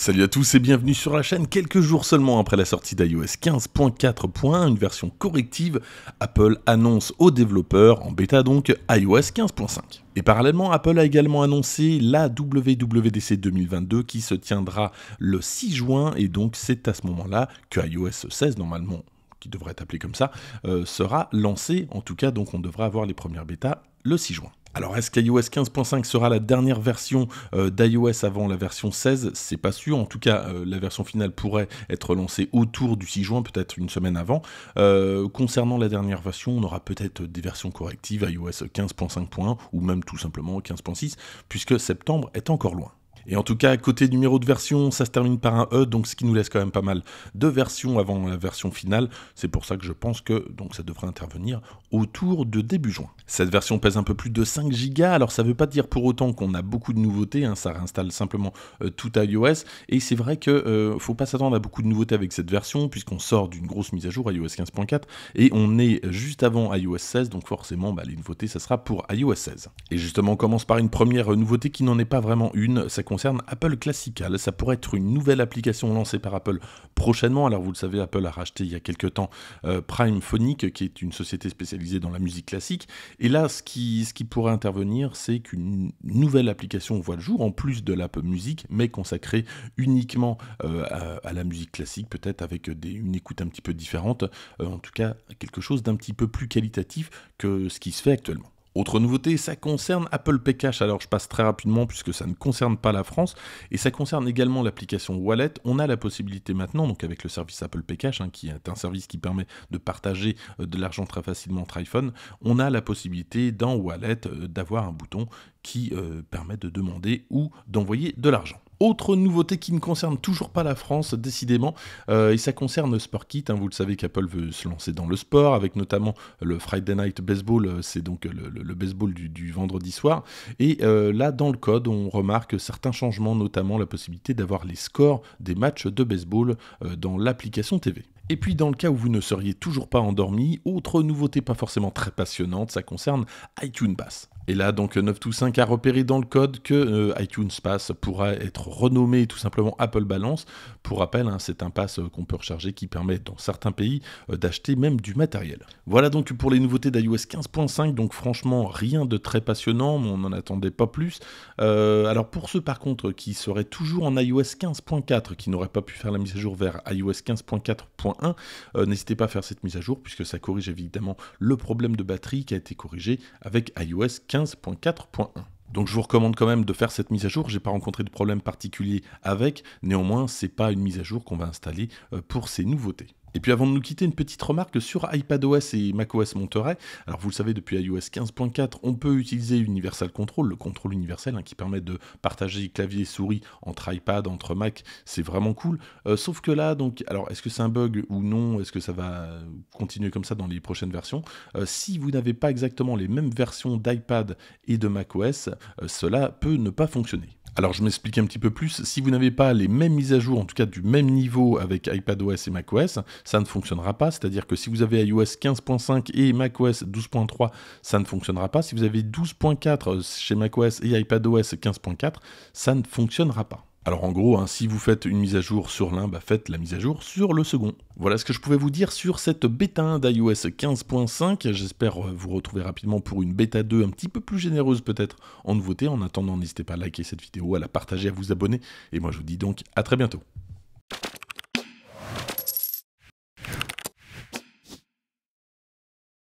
Salut à tous et bienvenue sur la chaîne. Quelques jours seulement après la sortie d'iOS 15.4.1, une version corrective, Apple annonce aux développeurs, en bêta donc, iOS 15.5. Et parallèlement, Apple a également annoncé la WWDC 2022 qui se tiendra le 6 juin et donc c'est à ce moment-là que iOS 16 normalement qui devrait être appelé comme ça, euh, sera lancé. En tout cas, donc on devrait avoir les premières bêtas le 6 juin. Alors est-ce qu'iOS 15.5 sera la dernière version euh, d'iOS avant la version 16 C'est pas sûr. En tout cas, euh, la version finale pourrait être lancée autour du 6 juin, peut-être une semaine avant. Euh, concernant la dernière version, on aura peut-être des versions correctives iOS 15.5.1 ou même tout simplement 15.6, puisque septembre est encore loin. Et en tout cas, côté numéro de version, ça se termine par un E, donc ce qui nous laisse quand même pas mal de versions avant la version finale. C'est pour ça que je pense que donc ça devrait intervenir autour de début juin. Cette version pèse un peu plus de 5 go alors ça ne veut pas dire pour autant qu'on a beaucoup de nouveautés, hein, ça réinstalle simplement euh, tout iOS. Et c'est vrai que ne euh, faut pas s'attendre à beaucoup de nouveautés avec cette version, puisqu'on sort d'une grosse mise à jour iOS 15.4 et on est juste avant iOS 16, donc forcément bah, les nouveautés ça sera pour iOS 16. Et justement on commence par une première nouveauté qui n'en est pas vraiment une, ça concerne Apple Classical. Ça pourrait être une nouvelle application lancée par Apple prochainement. Alors vous le savez, Apple a racheté il y a quelques temps euh, Prime Phonic, qui est une société spécialisée dans la musique classique. Et là, ce qui, ce qui pourrait intervenir, c'est qu'une nouvelle application voit le jour, en plus de l'App Music, mais consacrée uniquement euh, à, la musique classique, peut-être avec des, une écoute un petit peu différente. Euh, en tout cas, quelque chose d'un petit peu plus qualitatif que ce qui se fait actuellement. Autre nouveauté, ça concerne Apple Pay Cash, alors je passe très rapidement puisque ça ne concerne pas la France, et ça concerne également l'application Wallet. On a la possibilité maintenant, donc avec le service Apple Pay Cash, hein, qui est un service qui permet de partager euh, de l'argent très facilement entre iPhone, on a la possibilité dans Wallet euh, d'avoir un bouton qui euh, permet de demander ou d'envoyer de l'argent. Autre nouveauté qui ne concerne toujours pas la France, décidément, euh, et ça concerne SportKit. Hein. vous le savez qu'Apple veut se lancer dans le sport, avec notamment le Friday Night Baseball, euh, c'est donc le, baseball du, vendredi soir. Et euh, là, dans le code, on remarque certains changements, notamment la possibilité d'avoir les scores des matchs de baseball dans l'application TV. Et puis dans le cas où vous ne seriez toujours pas endormi, autre nouveauté pas forcément très passionnante, ça concerne iTunes Pass. Et là donc 9to5 euh, a repéré dans le code que euh, iTunes Pass pourra être renommé tout simplement Apple Balance. Pour rappel, hein, c'est un pass euh, qu'on peut recharger qui permet dans certains pays d'acheter même du matériel. Voilà donc pour les nouveautés d'iOS 15.5, donc franchement rien de très passionnant, on n'en attendait pas plus. alors pour ceux par contre qui seraient toujours en iOS 15.4, qui n'auraient pas pu faire la mise à jour vers iOS 15.4.1, euh, n'hésitez pas à faire cette mise à jour puisque ça corrige évidemment le problème de batterie qui a été corrigé avec iOS 15.4.1. Donc je vous recommande quand même de faire cette mise à jour. J'ai pas rencontré de problème particulier avec. Néanmoins, c'est pas une mise à jour qu'on va installer euh, pour ces nouveautés. Et puis avant de nous quitter, une petite remarque sur iPadOS et macOS Monterey. Alors vous le savez, depuis iOS 15.4, on peut utiliser Universal Control, le contrôle universel hein, qui permet de partager clavier et souris entre iPad, entre Mac. C'est vraiment cool. Euh, sauf que là, donc, alors est-ce que c'est un bug ou non Est-ce que ça va continuer comme ça dans les prochaines versions euh, Si vous n'avez pas exactement les mêmes versions d'iPad et de macOS, euh, cela peut ne pas fonctionner. Alors je m'explique un petit peu plus, si vous n'avez pas les mêmes mises à jour, en tout cas du même niveau avec iPadOS et macOS, ça ne fonctionnera pas, c'est-à-dire que si vous avez iOS 15.5 et macOS 12.3, ça ne fonctionnera pas, si vous avez 12.4 chez macOS et iPadOS 15.4, ça ne fonctionnera pas. Alors en gros, hein, si vous faites une mise à jour sur l'un, bah, faites la mise à jour sur le second. Voilà ce que je pouvais vous dire sur cette bêta 1 d'iOS 15.5. J'espère euh, vous retrouver rapidement pour une bêta 2 un petit peu plus généreuse peut-être en nouveauté. En attendant, n'hésitez pas à liker cette vidéo, à la partager, à vous abonner. Et moi je vous dis donc à très bientôt.